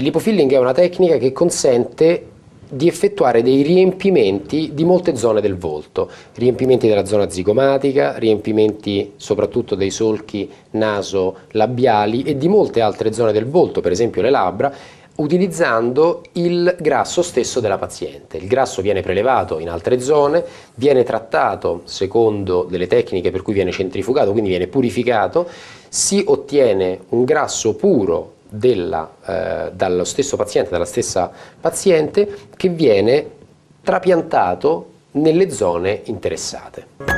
Il lipofilling è una tecnica che consente di effettuare dei riempimenti di molte zone del volto, riempimenti della zona zigomatica, riempimenti soprattutto dei solchi naso-labiali e di molte altre zone del volto, per esempio le labbra, utilizzando il grasso stesso della paziente. Il grasso viene prelevato in altre zone, viene trattato secondo delle tecniche per cui viene centrifugato, quindi viene purificato, si ottiene un grasso puro della, eh, dallo stesso paziente, dalla stessa paziente, che viene trapiantato nelle zone interessate.